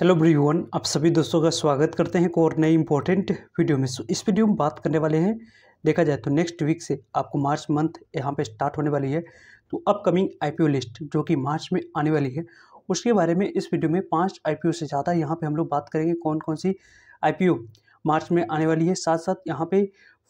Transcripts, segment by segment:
hello ब्रीवन आप सभी दोस्तों का स्वागत करते हैं और नई इम्पोर्टेंट वीडियो में इस वीडियो में बात करने वाले हैं देखा जाए तो नेक्स्ट वीक से आपको मार्च मंथ यहाँ पे स्टार्ट होने वाली है तो अपकमिंग आईपीओ लिस्ट जो कि मार्च में आने वाली है उसके बारे में इस वीडियो में पाँच आई से ज़्यादा यहाँ पर हम लोग बात करेंगे कौन कौन सी आई मार्च में आने वाली है साथ साथ यहाँ पर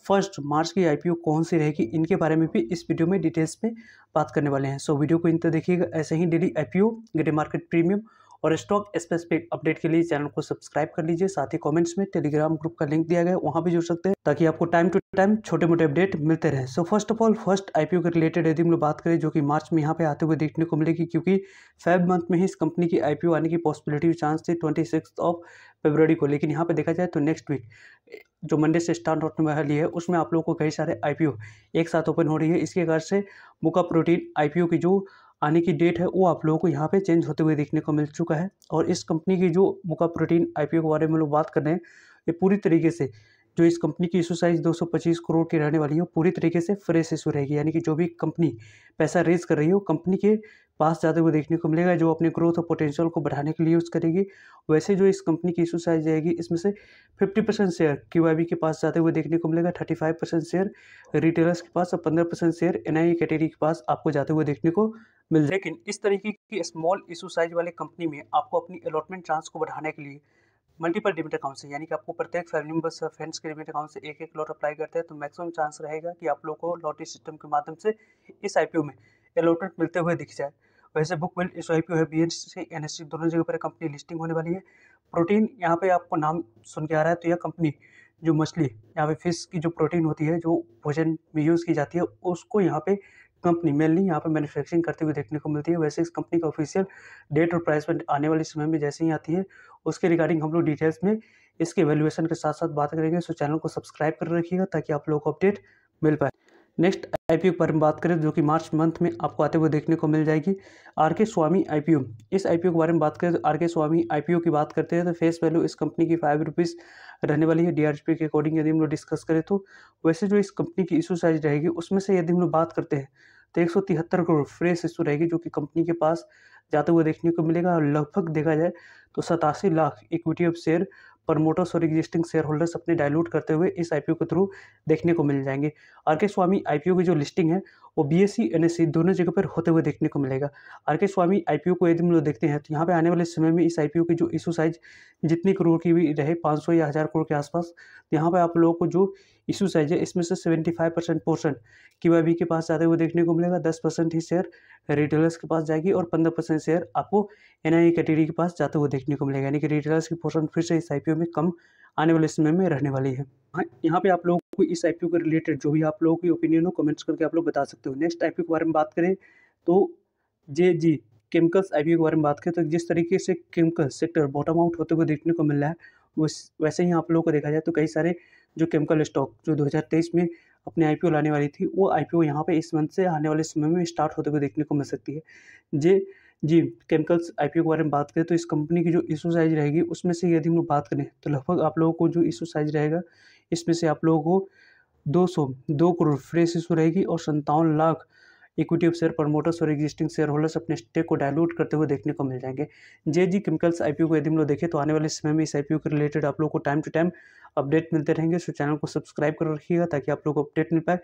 फर्स्ट मार्च की आई कौन सी रहेगी इनके बारे में भी इस वीडियो में डिटेल्स में बात करने वाले हैं सो वीडियो को इन देखिएगा ऐसे ही डेली आई पी गेटे मार्केट प्रीमियम और स्टॉक स्पेसिफिक अपडेट के लिए चैनल को सब्सक्राइब कर लीजिए साथ ही कॉमेंट्स में टेलीग्राम ग्रुप का लिंक दिया गया वहाँ भी जुड़ सकते हैं ताकि आपको टाइम टू टाइम छोटे मोटे अपडेट मिलते रहे so first of all first IPO के रिलेटेड यदि हम लोग बात करें जो कि मार्च में यहाँ पे आते हुए देखने को मिलेगी क्योंकि फेब मंथ में ही इस कंपनी की आईपीओ आने की पॉसिबिलिटी चांस थी ट्वेंटी ऑफ फेब्रवरी को लेकिन यहाँ पे देखा जाए तो नेक्स्ट वीक जो मंडे से स्टार्ट होने वाली है उसमें आप लोगों को कई सारे आईपीओ एक साथ ओपन हो रही है इसके कारण से मुका प्रोटीन आईपीओ की जो आने की डेट है वो आप लोगों को यहाँ पे चेंज होते हुए देखने को मिल चुका है और इस कंपनी की जो मुका प्रोटीन आईपीओ के बारे में लोग बात कर रहे हैं ये पूरी तरीके से जो इस कंपनी की इशू साइज 225 करोड़ की रहने वाली है पूरी तरीके से फ्रेश इशू रहेगी यानी कि जो भी कंपनी पैसा रेज कर रही हो कंपनी के पास जाते हुए देखने को मिलेगा जो अपने ग्रोथ और पोटेंशियल को बढ़ाने के लिए यूज़ करेगी वैसे जो इस कंपनी की इशू साइज जाएगी इसमें से 50 परसेंट शेयर क्यू के पास जाते हुए देखने को मिलेगा 35 परसेंट शेयर रिटेलर्स के पास और 15 परसेंट शेयर एन कैटेगरी के पास आपको जाते हुए देखने को मिल लेकिन इस तरीके की स्मॉल इशू साइज वाले कंपनी में आपको अपनी अलॉटमेंट चांस को बढ़ाने के लिए मल्टीपल डिमिट अकाउंट से यानी कि आपको प्रत्येक फैमिली मेम्बर्स फ्रेंड्स के डिमिट अकाउंट से एक एक लॉट अप्लाई करते हैं तो मैक्सिमम चांस रहेगा कि आप लोग को लॉटरी सिस्टम के माध्यम से इस आईपीओ में एलोटेड मिलते हुए दिख जाए वैसे बुक मिल एस है बी से एन दोनों जगह पर कंपनी लिस्टिंग होने वाली है प्रोटीन यहाँ पे आपको नाम सुन के आ रहा है तो यह कंपनी जो मछली यहाँ पे फिश की जो प्रोटीन होती है जो भोजन में यूज़ की जाती है उसको यहाँ पे कंपनी मेनली यहाँ पे मैन्युफैक्चरिंग करते हुए देखने को मिलती है वैसे इस कंपनी का ऑफिशियल डेट और प्राइस में आने वाले समय में जैसे ही आती है उसके रिगार्डिंग हम लोग डिटेल्स में इसके वैल्यूएशन के साथ साथ बात करेंगे सो चैनल को सब्सक्राइब कर रखिएगा ताकि आप लोग को अपडेट मिल पाए नेक्स्ट आई पी हम बात करें जो कि मार्च मंथ में आपको आते हुए देखने को मिल जाएगी आर के स्वामी आई पी ओ इस आई पी ओ के बारे में बात करें तो आर के स्वामी आई पी ओ की बात करते हैं तो फेस वैल्यू इस कंपनी की फाइव रुपीज़ रहने वाली है डी आर पी के अकॉर्डिंग यदि हम लोग डिस्कस करें तो वैसे जो इस कंपनी की इशू साइज रहेगी उसमें से यदि हम लोग बात करते हैं तो एक सौ तिहत्तर करोड़ फ्रेश इशू रहेगी जो कि कंपनी के पास जाते हुए देखने को मिलेगा और लगभग देखा जाए तो सतासी lakh equity of share promoters और एग्जिस्टिंग शेयर होल्डर्स अपने डायलूट करते हुए इस आईपीओ के थ्रू देखने को मिल जाएंगे आर के स्वामी आईपीओ की जो लिस्टिंग है वो बी एस सी दोनों जगह पर होते हुए देखने को मिलेगा आर के स्वामी आईपीओ को यदि हम लोग देखते हैं तो यहाँ पे आने वाले समय में इस आईपीओ की जो इशू साइज जितनी करोड़ की भी रहे पाँच या हज़ार करोड़ के आसपास तो यहाँ पर आप लोगों को जो इशू साइज है इसमें से सेवेंटी फाइव परसेंट पोर्सन के वाई के पास जाते हुए देखने को मिलेगा दस परसेंट ही शेयर रिटेलर्स के पास जाएगी और पंद्रह परसेंट शेयर आपको एन आई कैटेगरी के पास जाते हुए देखने को मिलेगा यानी कि रिटेलर्स की पोर्सन फिर से इस आई में कम आने वाले समय में रहने वाली है हाँ, यहाँ पे आप लोगों को इस आई के रिलेटेड जो भी आप लोगों की ओपिनियन हो कमेंट्स करके आप लोग बता सकते हो नेक्स्ट आई के बारे में बात करें तो जे जी केमिकल्स आई के बारे में बात करें तो जिस तरीके से केमिकल सेक्टर बॉटम आउट होते हुए देखने को मिल रहा है वैसे ही आप लोगों को देखा जाए तो कई सारे जो केमिकल स्टॉक जो 2023 में अपने आई लाने वाली थी वो आई पी यहाँ पर इस मंथ से आने वाले समय में स्टार्ट होते हुए देखने को मिल सकती है जे जी केमिकल्स आई के बारे में बात करें तो इस कंपनी की जो इशू साइज रहेगी उसमें से यदि हम लोग बात करें तो लगभग आप लोगों को जो इशू साइज रहेगा इसमें से आप लोगों को दो सौ दो करोड़ फ्रेश इशू रहेगी और संतावन lakh equity of share promoters और एग्जिस्टिंग शेयर होल्डर्स अपने स्टेक को डायलूट करते हुए देखने को मिल जाएंगे जे जी केमिकल्स आई को यदि हम लोग देखें तो आने वाले समय में इस आई के रिलेटेड आप लोग को टाइम टू टाइम अपडेट मिलते रहेंगे सो चैनल को सब्सक्राइब कर रखिएगा ताकि आप लोग को अपडेट मिल पाए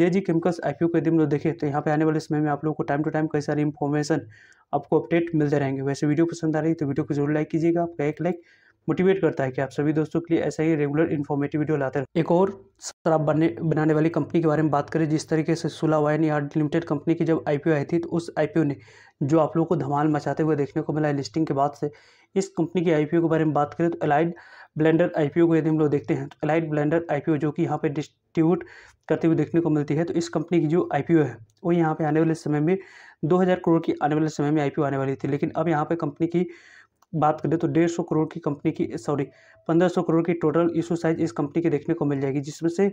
जे जी केमिकल्स आई को यदि हम लोग देखें तो यहाँ पे आने वाले समय में आप लोग को टाइम टू टाइम कई सारी इन्फॉर्मेशन आपको अपडेट मिलते रहेंगे वैसे वीडियो पसंद आ रही है तो वीडियो को जरूर लाइक कीजिएगा आपका एक लाइक मोटिवेट करता है कि आप सभी दोस्तों के लिए ऐसा ही रेगुलर इन्फॉर्मेटिव वीडियो लाते हैं एक और शराब बनने बनाने वाली कंपनी के बारे में बात करें जिस तरीके से सुला वाइन यार्ड लिमिटेड कंपनी की जब आई आई थी तो उस आई ने जो आप लोगों को धमाल मचाते हुए देखने को मिला है लिस्टिंग के बाद से इस कंपनी की आई के बारे में बात करें तो अलाइड ब्लेंडर आई को यदि हम लोग देखते हैं तो अलाइड ब्लेंडर आई जो कि यहाँ पर डिस्ट्रीब्यूट करते हुए देखने को मिलती है तो इस कंपनी की जो आई है वो यहाँ पर आने वाले समय में हज़ार करोड़ की आने वाले समय में आई आने वाली थी लेकिन अब यहाँ पर कंपनी की बात करें तो डेढ़ सौ करोड़ की कंपनी की सॉरी पंद्रह सौ करोड़ की टोटल इशू साइज इस कंपनी की देखने को मिल जाएगी जिसमें से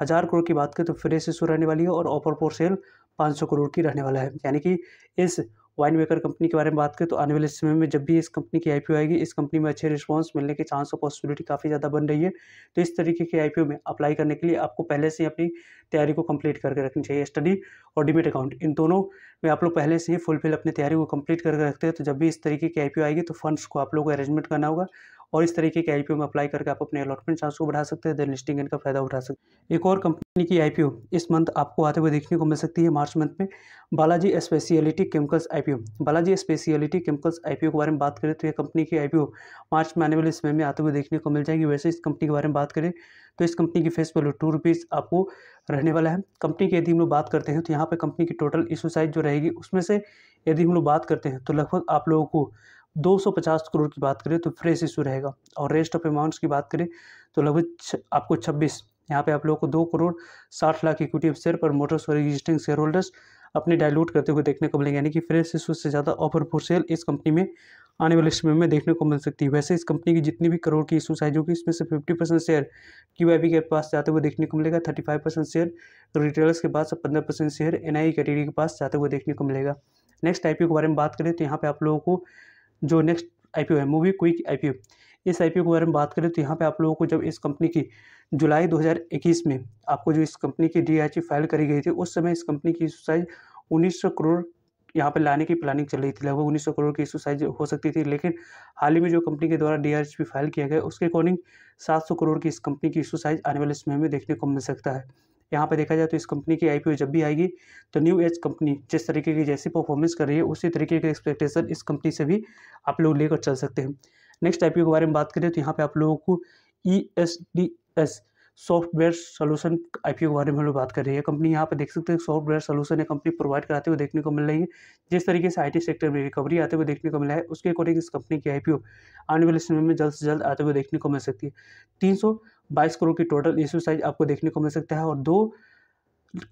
हज़ार करोड़ की बात करें तो फ्रेश इशू रहने वाली है और ऑफर फॉर सेल पाँच सौ करोड़ की रहने वाला है यानी कि इस वाइन मेकर कंपनी के बारे में बात करें तो आने वाले समय में जब भी इस कंपनी की आई आएगी इस कंपनी में अच्छे रिस्पांस मिलने के चांस और पॉसिबिलिटी काफ़ी ज़्यादा बन रही है तो इस तरीके की आई में अप्लाई करने के लिए आपको पहले से ही अपनी तैयारी को कंप्लीट करके रखनी चाहिए स्टडी और डिमिट अकाउंट इन दोनों में आप लोग पहले से ही फुलफिल अपनी तैयारी को कंप्लीट करके रखते हैं तो जब भी इस तरीके की आई आएगी तो फंड्स को आप लोग को अरेंजमेंट करना होगा और इस तरीके के आई में अप्लाई करके आप अपने अलॉटमेंट चांस को बढ़ा सकते हैं देन लिस्टिंग गेन का फायदा उठा सकते हैं एक और कंपनी की आई इस मंथ आपको आते हुए देखने को मिल सकती है मार्च मंथ में Balaji Speciality Chemicals I Balaji Speciality Chemicals I के बारे में बात करें तो यह कंपनी की आई मार्च में आने वाले समय में आते हुए देखने को मिल जाएगी वैसे इस कंपनी के बारे में बात करें तो इस कंपनी की फेस वैल्यू टू रुपीज़ आपको रहने वाला है कंपनी की यदि हम लोग बात करते हैं तो यहाँ पर कंपनी की टोटल इशू साइज जो रहेगी उसमें से यदि हम लोग बात करते हैं तो लगभग आप लोगों को 250 करोड़ की बात करें तो फ्रेश इशू रहेगा और रेस्ट ऑफ अमाउंट्स की बात करें तो लगभग आपको 26 यहाँ पे आप लोगों को दो करोड़ साठ lakh equity share promoters और एग्जिस्टिंग शेयर होल्डर्स अपने डायलूट करते हुए देखने को मिलेंगे यानी कि फ्रेश इशू से ज़्यादा ऑफर फॉर सेल इस कंपनी में आने वाले समय में देखने को मिल सकती है वैसे इस कंपनी की जितनी भी करोड़ की इशूज आए जो कि इसमें से फिफ्टी परसेंट शेयर क्यू के पास जाते हुए देखने को मिलेगा thirty five percent share retailers के पास पंद्रह percent share N I category के पास जाते हुए देखने को मिलेगा नेक्स्ट आई के बारे में बात करें तो यहाँ पे आप लोगों को जो नेक्स्ट आई है मूवी क्विक आई इस आई के बारे में बात करें तो यहाँ पे आप लोगों को जब इस कंपनी की जुलाई 2021 में आपको जो इस कंपनी की डी फाइल करी गई थी उस समय इस कंपनी की साइज उन्नीस करोड़ यहाँ पर लाने की प्लानिंग चल रही थी लगभग उन्नीस सौ करोड़ की इशू साइज हो सकती थी लेकिन हाल ही में जो कंपनी के द्वारा डी फाइल किया गया उसके अकॉर्डिंग सात सौ करोड़ की इस कंपनी की इशू साइज आने वाले समय में देखने को मिल सकता है यहाँ पर देखा जाए तो इस कंपनी की आईपीओ जब भी आएगी तो न्यू एज कंपनी जिस तरीके की जैसी परफॉर्मेंस कर रही है उसी तरीके की एक्सपेक्टेशन इस कंपनी से भी आप लोग लेकर चल सकते हैं नेक्स्ट आईपीओ के बारे में बात करें तो यहाँ पर आप लोगों को E S D S software solution IPO के बारे में हम लोग बात कर रहे हैं कंपनी यहाँ पर देख सकते हैं सॉफ्टवेयर सोल्यूशन है कंपनी प्रोवाइड कराते हुए देखने को मिल रही है जिस तरीके से आईटी सेक्टर में रिकवरी आते हुए देखने को मिला है उसके अकॉर्डिंग इस कंपनी की आईपीओ आने वाले समय में जल्द से जल्द आते हुए देखने को मिल सकती है तीन बाईस करोड़ की टोटल इशू साइज आपको देखने को मिल सकता है और दो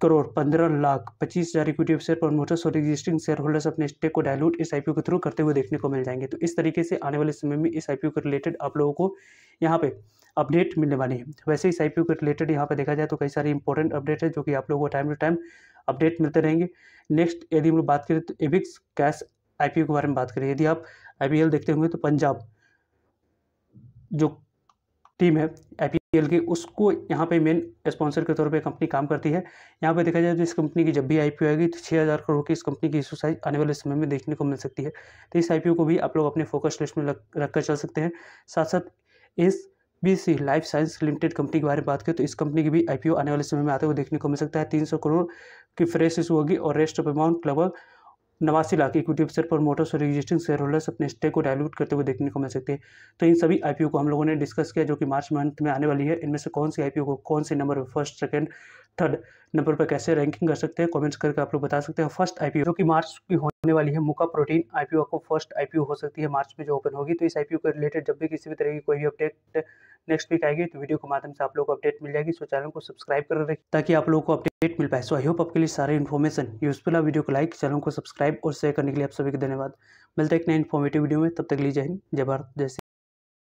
करोड़ पंद्रह लाख पच्चीस हज़ार इक्विटी शेयर प्रमोटर्स और एग्जिस्टिंग शेयर होल्डर्स अपने स्टेक को डायलूट इस आईपीओ के थ्रू करते हुए देखने को मिल जाएंगे तो इस तरीके से आने वाले समय में इस आईपीओ के रिलेटेड आप लोगों को यहाँ पे अपडेट मिलने वाली है वैसे इस आईपीओ के रिलेटेड यहाँ पे देखा जाए तो कई सारे इंपॉर्टेंट अपडेट है जो कि आप लोगों को टाइम टू टाइम अपडेट मिलते रहेंगे नेक्स्ट यदि हम लोग बात करें तो एविक्स कैश आई के बारे में बात करें यदि आप आई देखते होंगे तो पंजाब जो टीम है आई की उसको यहाँ पे मेन स्पॉन्सर के तौर पे कंपनी काम करती है यहाँ पे देखा जाए तो इस कंपनी की जब भी आई आएगी तो छः हज़ार करोड़ की इस कंपनी की इशू साइज आने वाले समय में देखने को मिल सकती है तो इस आई को भी आप लोग अपने फोकस लिस्ट में रख कर चल सकते हैं साथ साथ इस B C life science limited company के बारे में बात करें तो इस कंपनी की भी आईपीओ आने वाले समय में आते हुए देखने को मिल सकता है तीन सौ करोड़ की फ्रेश इशू होगी और रेस्ट ऑफ अमाउंट लगभग नवासी लाख इक्विटी पर प्रमोटर्स और एग्जिस्टिंग शेयर होल्डर्स अपने स्टेक को डायलूट करते हुए देखने को मिल सकते हैं तो इन सभी आईपीओ को हम लोगों ने डिस्कस किया जो कि मार्च मंथ में आने वाली है इनमें से कौन सी आईपीओ को कौन से नंबर पर फर्स्ट सेकेंड थर्ड नंबर पर कैसे रैंकिंग कर सकते हैं कमेंट्स करके आप लोग बता सकते हैं फर्स्ट आईपीओ जो कि मार्च की होने वाली है मुका प्रोटीन आईपीओ आपको फर्स्ट आईपीओ हो सकती है मार्च में जो ओपन होगी तो इस आईपीओ के रिलेटेड जब भी किसी भी तरह की कोई भी अपडेट नेक्स्ट वीक आएगी तो वीडियो के माध्यम से आप लोग को अपडेट मिल जाएगी सो चैनल को सब्सक्राइब कर रखें ताकि आप लोगों को अपडेट मिल पाए सो आई होप आपके लिए सारे इन्फॉर्मेशन यूजफुल है वीडियो को लाइक चैनल को सब्सक्राइब और शेयर करने के लिए आप सभी को धन्यवाद मिलते हैं एक नए इन्फॉर्मेटिव वीडियो में तब तक लीजिए जय भारत जय